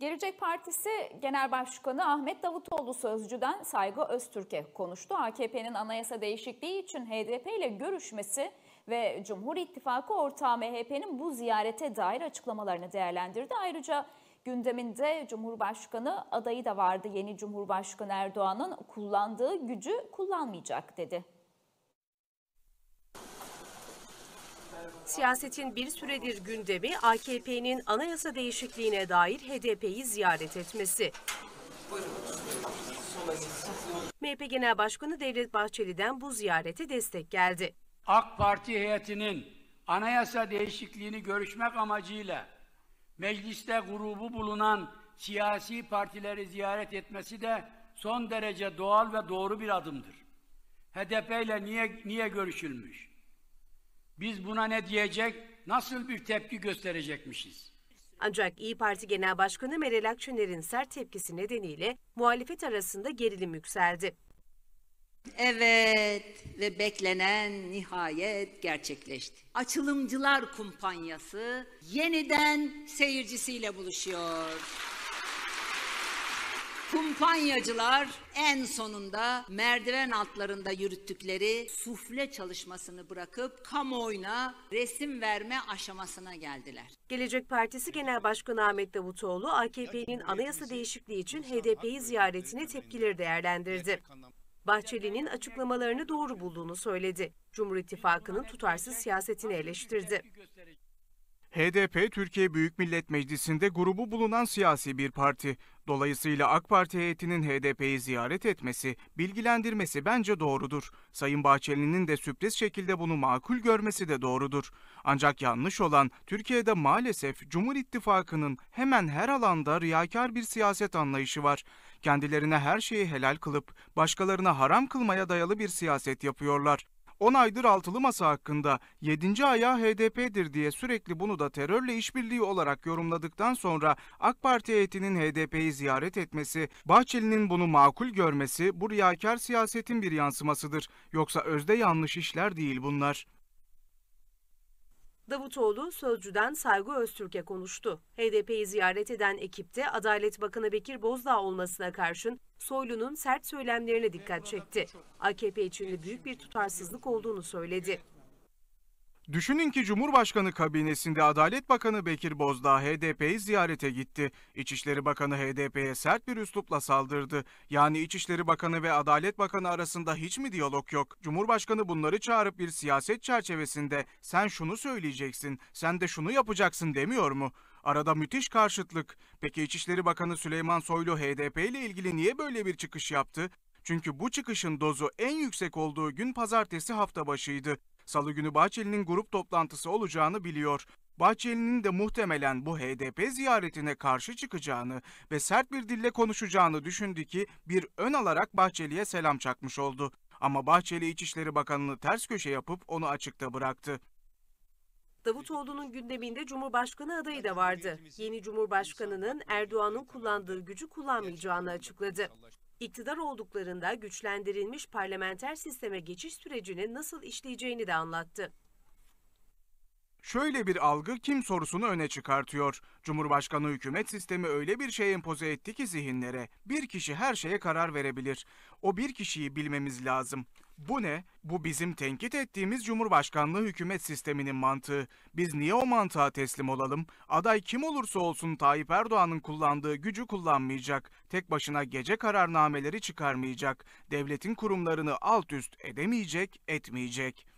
Gelecek Partisi Genel Başkanı Ahmet Davutoğlu sözcüden Saygı Öztürk'e konuştu. AKP'nin anayasa değişikliği için HDP ile görüşmesi ve Cumhur İttifakı ortağı MHP'nin bu ziyarete dair açıklamalarını değerlendirdi. Ayrıca gündeminde Cumhurbaşkanı adayı da vardı. Yeni Cumhurbaşkanı Erdoğan'ın kullandığı gücü kullanmayacak dedi. Siyasetin bir süredir gündemi AKP'nin anayasa değişikliğine dair HDP'yi ziyaret etmesi. MHP Genel Başkanı Devlet Bahçeli'den bu ziyarete destek geldi. AK Parti heyetinin anayasa değişikliğini görüşmek amacıyla mecliste grubu bulunan siyasi partileri ziyaret etmesi de son derece doğal ve doğru bir adımdır. HDP ile niye, niye görüşülmüş? Biz buna ne diyecek, nasıl bir tepki gösterecekmişiz? Ancak İyi Parti Genel Başkanı Meral Akşener'in sert tepkisi nedeniyle muhalefet arasında gerilim yükseldi. Evet ve beklenen nihayet gerçekleşti. Açılımcılar kumpanyası yeniden seyircisiyle buluşuyor. Kumpanyacılar en sonunda merdiven altlarında yürüttükleri sufle çalışmasını bırakıp kamuoyuna resim verme aşamasına geldiler. Gelecek Partisi Genel Başkanı Ahmet Davutoğlu AKP'nin anayasa değişikliği için HDP'yi ziyaretine tepkileri değerlendirdi. Bahçeli'nin açıklamalarını doğru bulduğunu söyledi. Cumhur İttifakı'nın tutarsız siyasetini eleştirdi. HDP Türkiye Büyük Millet Meclisi'nde grubu bulunan siyasi bir parti. Dolayısıyla AK Parti heyetinin HDP'yi ziyaret etmesi, bilgilendirmesi bence doğrudur. Sayın Bahçeli'nin de sürpriz şekilde bunu makul görmesi de doğrudur. Ancak yanlış olan Türkiye'de maalesef Cumhur İttifakı'nın hemen her alanda riyakar bir siyaset anlayışı var. Kendilerine her şeyi helal kılıp başkalarına haram kılmaya dayalı bir siyaset yapıyorlar. 10 aydır altılı masa hakkında 7. ayağı HDP'dir diye sürekli bunu da terörle işbirliği olarak yorumladıktan sonra AK Parti heyetinin HDP'yi ziyaret etmesi, Bahçeli'nin bunu makul görmesi bu riyakar siyasetin bir yansımasıdır. Yoksa özde yanlış işler değil bunlar. Davutoğlu Sözcü'den Saygı Öztürk'e konuştu. HDP'yi ziyaret eden ekipte Adalet Bakanı Bekir Bozdağ olmasına karşın Soylu'nun sert söylemlerine dikkat çekti. AKP için de büyük bir tutarsızlık olduğunu söyledi. Düşünün ki Cumhurbaşkanı kabinesinde Adalet Bakanı Bekir Bozdağ HDP'yi ziyarete gitti. İçişleri Bakanı HDP'ye sert bir üslupla saldırdı. Yani İçişleri Bakanı ve Adalet Bakanı arasında hiç mi diyalog yok? Cumhurbaşkanı bunları çağırıp bir siyaset çerçevesinde sen şunu söyleyeceksin, sen de şunu yapacaksın demiyor mu? Arada müthiş karşıtlık. Peki İçişleri Bakanı Süleyman Soylu HDP ile ilgili niye böyle bir çıkış yaptı? Çünkü bu çıkışın dozu en yüksek olduğu gün pazartesi hafta başıydı. Salı günü Bahçeli'nin grup toplantısı olacağını biliyor. Bahçeli'nin de muhtemelen bu HDP ziyaretine karşı çıkacağını ve sert bir dille konuşacağını düşündü ki bir ön alarak Bahçeli'ye selam çakmış oldu. Ama Bahçeli İçişleri Bakanı'nı ters köşe yapıp onu açıkta bıraktı. Davutoğlu'nun gündeminde Cumhurbaşkanı adayı da vardı. Yeni Cumhurbaşkanı'nın Erdoğan'ın kullandığı gücü kullanmayacağını açıkladı. İktidar olduklarında güçlendirilmiş parlamenter sisteme geçiş sürecini nasıl işleyeceğini de anlattı şöyle bir algı kim sorusunu öne çıkartıyor. Cumhurbaşkanı hükümet sistemi öyle bir şey empoze etti ki zihinlere. Bir kişi her şeye karar verebilir. O bir kişiyi bilmemiz lazım. Bu ne? Bu bizim tenkit ettiğimiz Cumhurbaşkanlığı hükümet sisteminin mantığı. Biz niye o mantığa teslim olalım? Aday kim olursa olsun Tayyip Erdoğan'ın kullandığı gücü kullanmayacak. Tek başına gece kararnameleri çıkarmayacak. Devletin kurumlarını alt üst edemeyecek, etmeyecek.